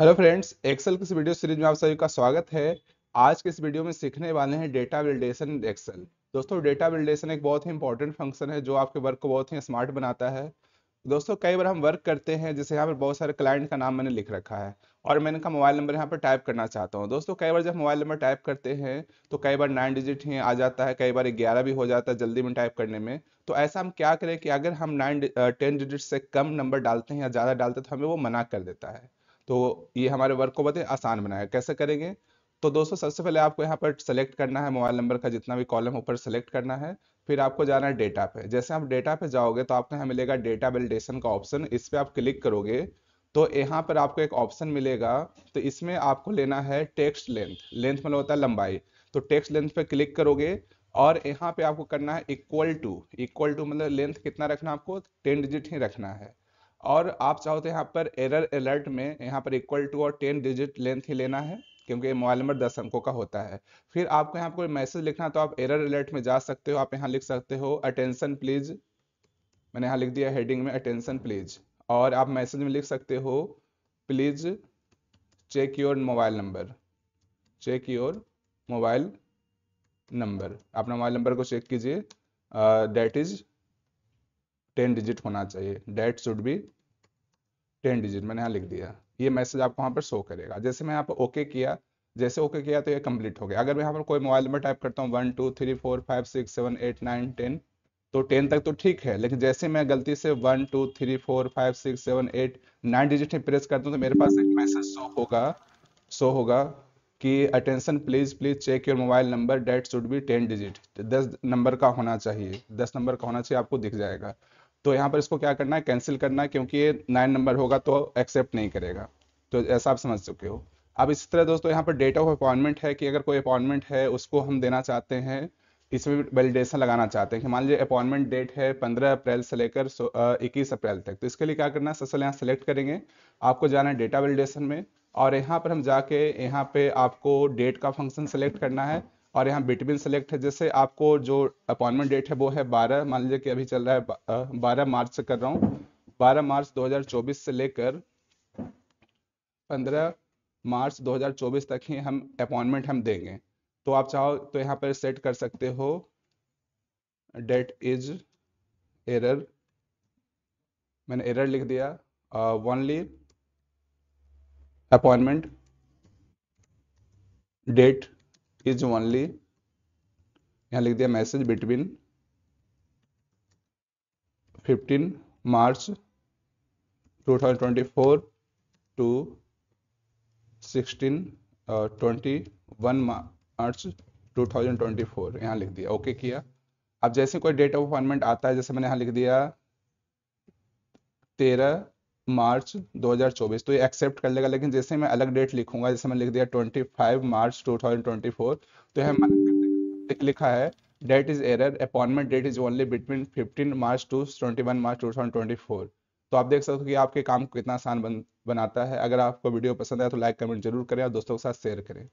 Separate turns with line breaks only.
hello friends Excel की इस video series में आप सभी का स्वागत है आज के इस वीडियो में सीखने वाले हैं डेटा वेल्डेशन एक्सेल दोस्तों डेटा वेल्डेशन एक बहुत ही इंपॉर्टेंट फंक्शन है जो आपके वर्क को बहुत ही स्मार्ट बनाता है दोस्तों कई बार हम वर्क करते हैं जैसे यहाँ पर बहुत सारे क्लाइंट का नाम मैंने लिख रखा है और मैंने इनका मोबाइल नंबर यहाँ पर टाइप करना चाहता हूँ दोस्तों कई बार जब मोबाइल नंबर टाइप करते हैं तो कई बार नाइन डिजिट ही आ जाता है कई बार ग्यारह भी हो जाता है जल्दी में टाइप करने में तो ऐसा हम क्या करें कि अगर हम नाइन टेन डिजिट से कम नंबर डालते हैं या ज़्यादा डालते हैं तो हमें वो मना कर देता है तो ये हमारे वर्क को बहुत आसान बनाया कैसे करेंगे तो दोस्तों सबसे पहले आपको यहाँ पर सेलेक्ट करना है मोबाइल नंबर का जितना भी कॉलम ऊपर सेलेक्ट करना है फिर आपको जाना है डेटा पे जैसे आप डेटा पे जाओगे तो आपको यहाँ मिलेगा डेटा वेलिडेशन का ऑप्शन इस पर आप क्लिक करोगे तो यहाँ पर आपको एक ऑप्शन मिलेगा तो इसमें आपको लेना है टेक्स्ट लेंथ लेंथ मतलब होता है लंबाई तो टेक्स्ट लेंथ पे क्लिक करोगे और यहाँ पे आपको करना है इक्वल टू इक्वल टू मतलब लेंथ कितना रखना है आपको टेन डिजिट ही रखना है और आप चाहो तो यहाँ पर एरर अलर्ट में यहाँ पर इक्वल टू और टेन डिजिट लेंथ ही लेना है क्योंकि मोबाइल नंबर दस अंकों का होता है फिर आपको यहाँ पर मैसेज लिखना तो आप एरर अलर्ट में जा सकते हो आप यहाँ लिख सकते हो अटेंशन प्लीज मैंने यहाँ लिख दिया हेडिंग में अटेंशन प्लीज और आप मैसेज में लिख सकते हो please check your mobile number check your mobile number अपना मोबाइल नंबर को चेक कीजिए डेट इज टेन डिजिट होना चाहिए that should be ten digit मैंने यहाँ लिख दिया ये मैसेज आपको वहाँ पर शो करेगा जैसे मैं यहाँ पर ओके किया जैसे ओके किया तो ये कंप्लीट हो गया अगर मैं यहाँ पर कोई मोबाइल नंबर टाइप करता हूँ one two three four five six seven eight nine ten तो टेन तक तो ठीक है लेकिन जैसे मैं गलती से one two three four five six seven eight nine digit में प्रेस करता हूँ तो मेरे पास एक मैसेज शो होगा शो होगा कि attention please please check your mobile number that should be ten digit दस नंबर का होना चाहिए दस नंबर का होना चाहिए आपको दिख जाएगा तो यहाँ पर इसको क्या करना है कैंसिल करना है क्योंकि ये नाइन नंबर होगा तो एक्सेप्ट नहीं करेगा तो ऐसा आप समझ चुके हो अब इसी तरह दोस्तों यहाँ पर डेट ऑफ अपॉइंटमेंट है कि अगर कोई अपॉइंटमेंट है उसको हम देना चाहते हैं इसमें वैलिडेशन लगाना चाहते हैं कि मान लीजिए अपॉइंटमेंट डेट है 15 अप्रैल से लेकर इक्कीस अप्रैल तक तो इसके लिए क्या करना है ससल यहाँ सेलेक्ट करेंगे आपको जाना है डेटा वैलिडेशन में और यहाँ पर हम जाके यहाँ पे आपको डेट का फंक्शन सेलेक्ट करना है और यहाँ बिटवीन सेलेक्ट है जैसे आपको जो अपॉइंटमेंट डेट है वो है बारह मान लीजिए कि अभी चल रहा है बारह मार्च से कर रहा हूँ बारह मार्च 2024 से लेकर पंद्रह मार्च 2024 तक ही हम अपॉइंटमेंट हम देंगे तो आप चाहो तो यहाँ पर सेट कर सकते हो डेट इज एरर मैंने एरर लिख दिया only appointment date is only यहां लिख दिया message between 15 March 2024 to 16 21 March 2024 यहां लिख दिया ओके किया अब जैसे कोई डेट ऑफ अपॉइंटमेंट आता है जैसे मैंने यहां लिख दिया तेरह मार्च 2024 तो ये एक्सेप्ट कर लेगा लेकिन जैसे मैं अलग डेट लिखूंगा जैसे मैं लिख दिया 25 मार्च 2024 तो यह लिखा है that is error appointment date is only between 15 March to 21 March 2024 तो आप देख सकते हो कि आपके काम को कितना आसान बन, बनाता है अगर आपको वीडियो पसंद आया तो लाइक कमेंट जरूर करें और दोस्तों के साथ शेयर करें